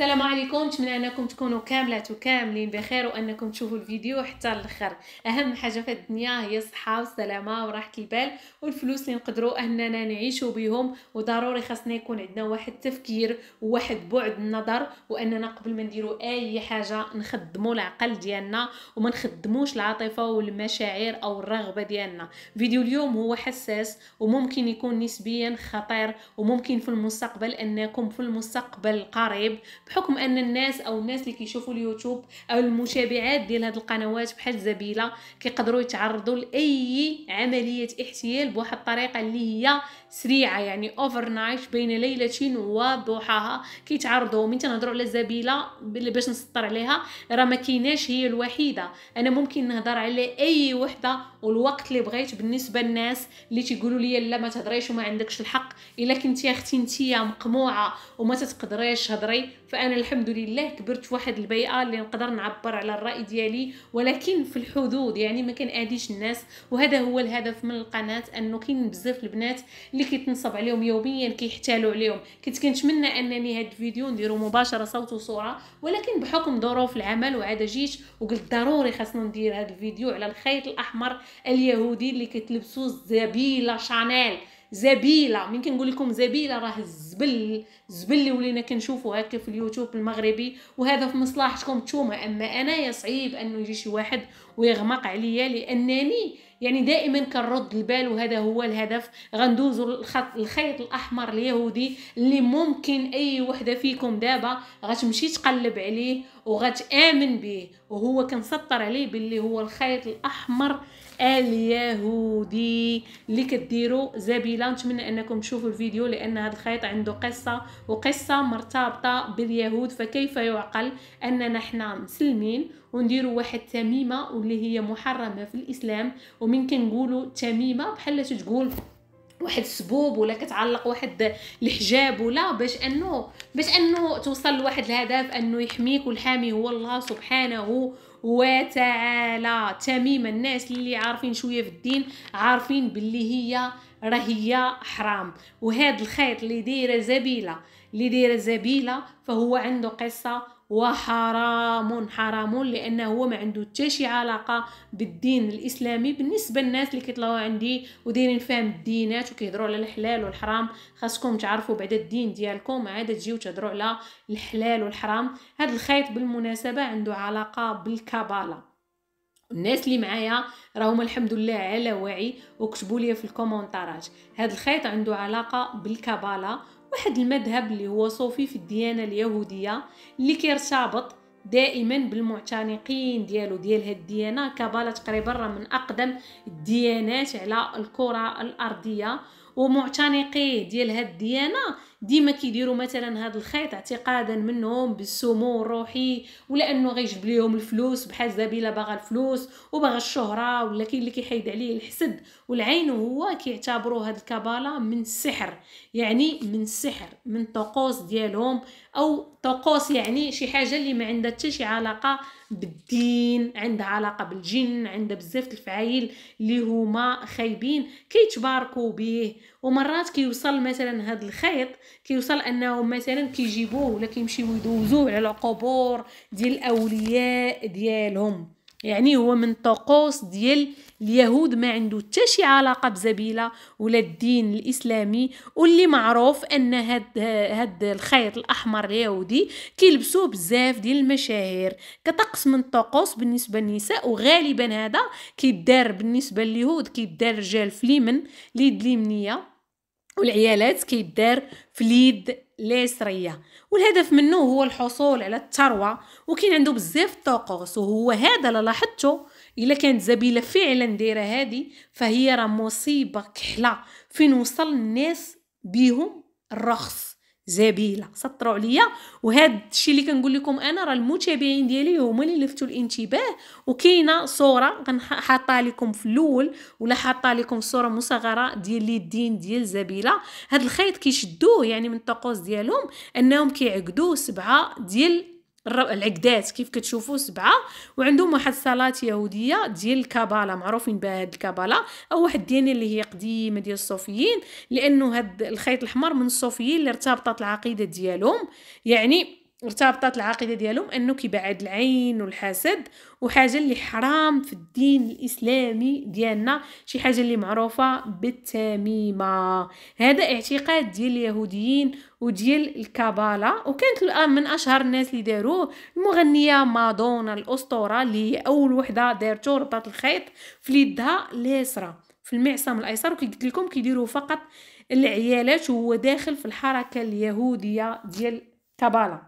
السلام عليكم نتمنى انكم تكونوا كاملات وكاملين بخير وانكم تشوفوا الفيديو حتى الاخر اهم حاجه في الدنيا هي الصحه والسلامه وراحه البال والفلوس اللي نقدروا اننا نعيشوا بهم وضروري خاصنا يكون عندنا واحد التفكير وواحد بعد النظر واننا قبل ما نديروا اي حاجه نخدموا العقل ديالنا وما نخدموش العاطفه والمشاعر او الرغبه ديالنا فيديو اليوم هو حساس وممكن يكون نسبيا خطير وممكن في المستقبل انكم في المستقبل القريب بحكم ان الناس او الناس اللي كيشوفوا اليوتيوب او المتابعات ديال هاد القنوات بحال زبيله كيقدروا يتعرضوا لاي عمليه احتيال بواحد الطريقه اللي هي سريعه يعني اوفر نايت بين ليله وضحاها كيتعرضوا من تنهضروا على زبيله باش نسطر عليها راه ما كايناش هي الوحيده انا ممكن نهضر على اي وحده والوقت اللي بغيت بالنسبه للناس اللي تيقولوا لي لا ما تهضريش وما عندكش الحق الا كنتي اختي نتيا مقموعه وما تتقدريش هضري فانا الحمد لله كبرت في واحد البيئه اللي نقدر نعبر على الراي ديالي ولكن في الحدود يعني ما كناديش الناس وهذا هو الهدف من القناه انه كاين بزاف البنات اللي كيتنصب عليهم يوميا كيحتالوا عليهم كنت كنتمنى انني هاد الفيديو نديرو مباشره صوت وصوره ولكن بحكم ظروف العمل وعاد جيت وقلت ضروري خاصنا ندير هاد الفيديو على الخيط الاحمر اليهودي اللي كتلبسوا الزبيله شانيل زبيله ممكن كنقول لكم زبيله راه الزبل الزبل اللي ولينا كنشوفو هكا في اليوتيوب المغربي وهذا في مصلحتكم نتوما اما انايا صعيب انه يجي شي واحد ويغمق عليا لانني يعني دائما كنرد البال وهذا هو الهدف غندوزوا الخط الخيط الاحمر اليهودي اللي ممكن اي وحده فيكم دابا غتمشي تقلب عليه وغتامن به وهو كنسطر عليه باللي هو الخيط الاحمر اليهودي اللي كديروا زبيله نتمنى انكم تشوفوا الفيديو لان هذا الخيط عنده قصه وقصه مرتبطه باليهود فكيف يعقل اننا حنا مسلمين ونديروا واحد تميمه واللي هي محرمه في الاسلام ومن كنقولوا تميمه بحال تقول واحد السبوب ولا كتعلق واحد الحجاب ولا باش انه باش انه توصل لواحد الهدف انه يحميك والحامي هو الله سبحانه وتعالى تميم الناس اللي عارفين شويه في الدين عارفين باللي هي راهي حرام وهذا الخيط اللي دايره زبيله اللي دايره زبيله فهو عنده قصه وحرام حرام لانه هو ما عنده حتى شي علاقه بالدين الاسلامي بالنسبه للناس اللي كيطلعوا عندي ودايرين فهم الدينات وكيهضروا على الحلال والحرام خاصكم تعرفوا بعد الدين ديالكم عاد تجيو تهضروا على الحلال والحرام هذا الخيط بالمناسبه عنده علاقه بالكابالا الناس اللي معايا راهم الحمد لله على وعي وكتبوا لي في الكومنتارات هذا الخيط عنده علاقه بالكابالا واحد المذهب اللي هو صوفي في الديانه اليهوديه اللي كيرتبط دائما بالمعتنقين ديالو ديال هاد الديانه كابالا تقريبا راه من اقدم الديانات على الكره الارضيه ومعتنقيه ديال هاد الديانه ديما كيديروا مثلا هذا الخيط اعتقادا منهم بالسمو الروحي ولا انه غيجيب ليهم الفلوس بحال زبيله باغا الفلوس وباغا الشهره ولا كاين اللي كيحيد عليه الحسد والعين هو كيعتبروا هاد الكباله من السحر يعني من السحر من الطقوس ديالهم او طقوس يعني شي حاجه اللي ما عندها حتى شي علاقه بالدين عندها علاقه بالجن عندها بزاف الفعايل اللي هما خايبين كيتباركوا به ومرات كيوصل مثلا هذا الخيط كيوصل انهم مثلا كيجيبوه ولا كيمشيو يدوزوه على القبور ديال الاولياء ديالهم يعني هو من طقوس ديال اليهود ما عنده حتى شي علاقه بزبيله ولا الدين الاسلامي واللي معروف ان هاد هاد الخيط الاحمر اليهودي كيلبسوه بزاف ديال المشاهير كطقس من الطقوس بالنسبه للنساء وغالبا هذا كيدار بالنسبه لليهود كيدار رجال في اليمن اليد اليمنيه والعيالات كيدار في اليد اليسريه والهدف منه هو الحصول على الثروه وكاين عنده بزاف الطقوس وهو هذا اللي لاحظته الا كانت زبيله فعلا دايره هادي فهي راه مصيبه كحله فين وصل الناس بيهم الرخص زبيله سطروا عليا وهذا الشيء اللي كنقول لكم انا راه المتابعين ديالي هما اللي لفتوا الانتباه وكاينه صوره غنحطها لكم في الاول ولا حاطه لكم صوره مصغره ديال اليدين ديال زبيله هذا الخيط كيشدوه يعني من الطقوس ديالهم انهم كيعقدوه سبعه ديال العقدات كيف كتشوفوا سبعه وعندهم واحد الصلاه يهوديه ديال الكابالا معروفين بهاد الكابالا او واحد الديانه اللي هي قديمه ديال الصوفيين لانه هاد الخيط الاحمر من الصوفيين اللي ارتبطت العقيده ديالهم يعني ارتبطت العقيده ديالهم انه كيبعد العين والحسد وحاجه اللي حرام في الدين الاسلامي ديالنا شي حاجه اللي معروفه بالتميمه هذا اعتقاد ديال اليهوديين وديال الكابالا وكانت من اشهر الناس اللي داروه المغنيه مادونا الاسطوره اللي هي اول وحده دارتو ربط الخيط في يدها اليسرى في المعصم الايسر وكي لكم كيديروا فقط العيالات وهو داخل في الحركه اليهوديه ديال كابالا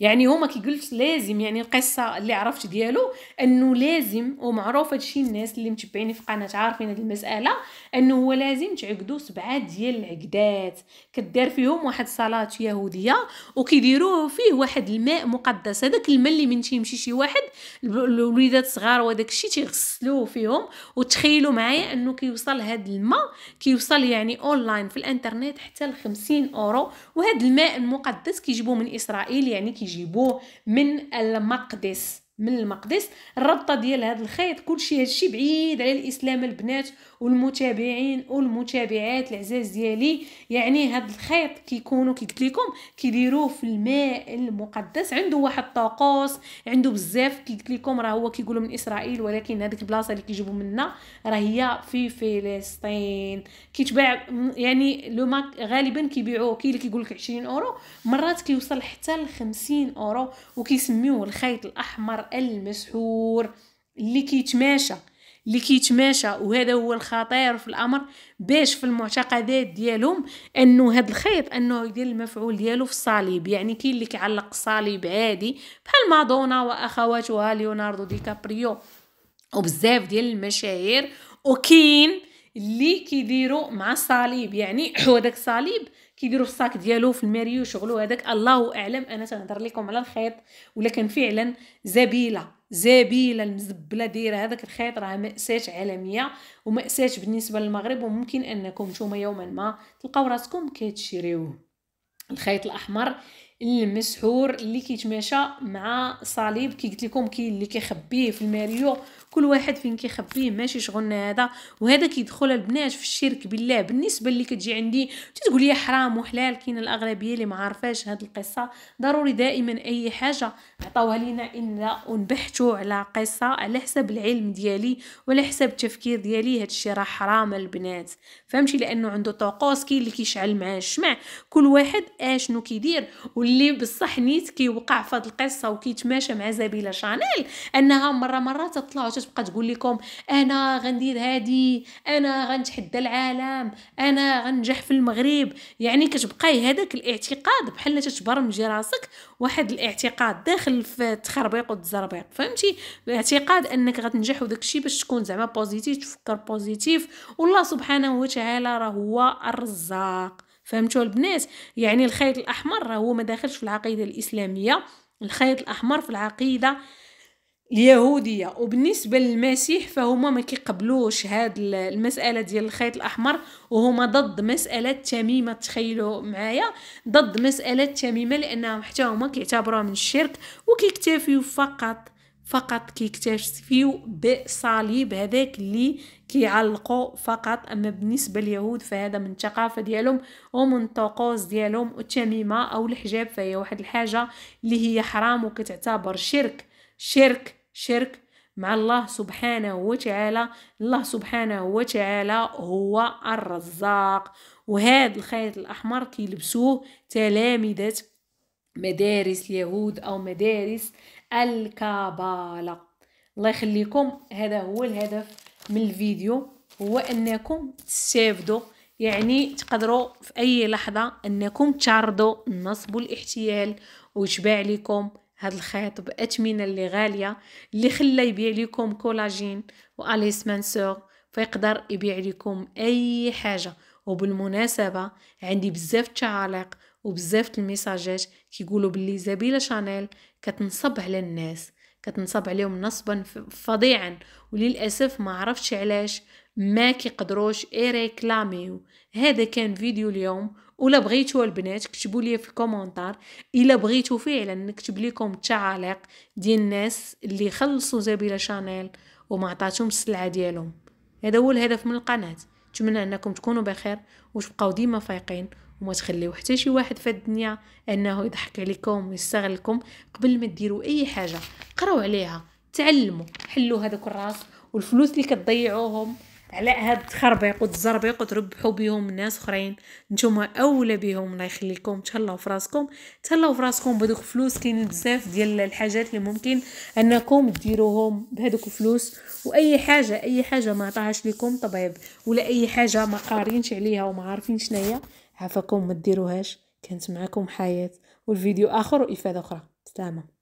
يعني هما كي قلت لازم يعني القصه اللي عرفت ديالو انه لازم ومعروف هادشي الناس اللي متبعيني في قناه عارفين هاد المساله انه هو لازم تعقدوا سبعه ديال العقدات كدار فيهم واحد صلاه يهوديه وكيديرو فيه واحد الماء مقدس هذاك الماء اللي من تيمشي شي واحد الوليدات الصغار وداك الشيء تيغسلوه فيهم وتخيلوا معايا انه كيوصل هاد الماء كيوصل يعني اونلاين في الانترنت حتى ل 50 اورو وهاد الماء المقدس كيجيبوه من اسرائيل يعني كي يجيبوه من المقدس من المقدس الربطه ديال هذا الخيط كلشي هذا بعيد على الاسلام البنات والمتابعين والمتابعات العزاز ديالي يعني هاد الخيط كيكونوا كي قلت لكم كيديروه في الماء المقدس عنده واحد الطقوس عنده بزاف كي قلت لكم راه هو كيقولوا من اسرائيل ولكن هذيك البلاصه اللي كيجيبوا منها راه هي في فلسطين كيتباع يعني لو ماك غالبا كيبيعوه كاين اللي كيقول لك 20 اورو مرات كيوصل حتى ل 50 اورو وكيسميوه الخيط الاحمر المسحور اللي كيتماشى اللي كيتماشى وهذا هو الخطير في الامر باش في المعتقدات ديالهم انه هاد الخيط انه يدير المفعول ديالو في الصليب يعني كاين اللي كيعلق الصليب عادي بحال مادونا واخواتها ليوناردو دي كابريو وبزاف ديال المشاهير وكين اللي كيديروا مع الصليب يعني داك الصليب كيديروا في الصاك ديالو في الماريو شغلو هذاك الله اعلم انا تنهضر لكم على الخيط ولا كان فعلا زبيله زبيله المزبله دايره هذاك الخيط راه ماساه عالميه وماساه بالنسبه للمغرب وممكن انكم نتوما يوما ما تلقاو راسكم كتشريوه الخيط الاحمر المسحور اللي كيتماشى مع صليب كي قلت لكم كاين اللي كيخبيه في الماريو كل واحد فين كيخبيه ماشي شغلنا هذا وهذا كيدخل البنات في الشرك بالله بالنسبه اللي كتجي عندي تقول لي حرام وحلال كاين الاغلبيه اللي ما عارفاش هذه القصه ضروري دائما اي حاجه عطاوها لينا ان نبحثوا على قصه على حسب العلم ديالي وعلى حسب التفكير ديالي هذا الشيء راه حرام البنات فهمتي لانه عنده طقوس كاين اللي كيشعل معاه الشمع كل واحد اشنو كيدير ولا واللي بصح نيت كيوقع في هذه القصه وكيتماشى مع زبيله شانيل انها مره مره تطلع وتبقى تقول لكم انا غندير هادي انا غنتحدى العالم انا غنجح في المغرب يعني كتبقاي هذاك الاعتقاد بحال تتبرمجي راسك واحد الاعتقاد داخل في التخربيق والتزربيق فهمتي اعتقاد انك غتنجح وداك الشيء باش تكون زعما بوزيتيف تفكر بوزيتيف والله سبحانه وتعالى راه هو الرزاق فهمتوا البنات يعني الخيط الاحمر راه هو ما داخلش في العقيده الاسلاميه الخيط الاحمر في العقيده اليهوديه وبالنسبه للمسيح فهما ما كيقبلوش هاد المساله ديال الخيط الاحمر وهما ضد مساله تميمه تخيلوا معايا ضد مساله تميمه لانهم حتى هما كيعتبروها من الشرك وكيكتفيو فقط فقط كيكتشفيو بصليب هذاك اللي كيعلقوا فقط اما بالنسبه لليهود فهذا من الثقافه ديالهم ومن الطقوس ديالهم والتميمه او الحجاب فهي واحد الحاجه اللي هي حرام وكتعتبر شرك شرك شرك مع الله سبحانه وتعالى الله سبحانه وتعالى هو الرزاق وهذا الخيط الاحمر كيلبسوه تلامذه مدارس اليهود او مدارس الكابالا الله يخليكم هذا هو الهدف من الفيديو هو انكم تستافدوا يعني تقدروا في اي لحظه انكم تعرضوا النصب والاحتيال ويتباع لكم هذا الخيط باثمنه اللي غاليه اللي خلى يبيع لكم كولاجين مانسور فيقدر يبيع لكم اي حاجه وبالمناسبه عندي بزاف التعاليق وبزاف الميساجات كيقولوا باللي زبيله شانيل كتنصب على الناس كتنصب عليهم نصبا فظيعا وللاسف ما عرفتش علاش ما كيقدروش ايريكلاميو هذا كان فيديو اليوم ولا بغيتو البنات كتبوا لي في الكومنتار الا بغيتو فعلا نكتب لكم التعاليق ديال الناس اللي خلصوا زبيله شانيل وما عطاتهم السلعه ديالهم هذا هو الهدف من القناه نتمنى انكم تكونوا بخير وتبقاو ديما فايقين وما تخليو حتى شي واحد في الدنيا انه يضحك عليكم ويستغلكم قبل ما ديروا اي حاجه قراو عليها تعلموا حلوا هذاك الراس والفلوس اللي كتضيعوهم على هاد التخربيق والتزربيق وتربحوا بهم ناس اخرين نتوما اولى بهم الله يخليكم تهلاو فراسكم تهلاو فراسكم بهذوك الفلوس كاينين بزاف ديال الحاجات اللي ممكن انكم ديروهم بهذوك الفلوس واي حاجه اي حاجه ما عطاهاش لكم طبيب ولا اي حاجه ما قارينش عليها وما عارفين شناهي عفاكم ما ديروهاش كانت معكم حياه والفيديو اخر وافاده اخرى سلامه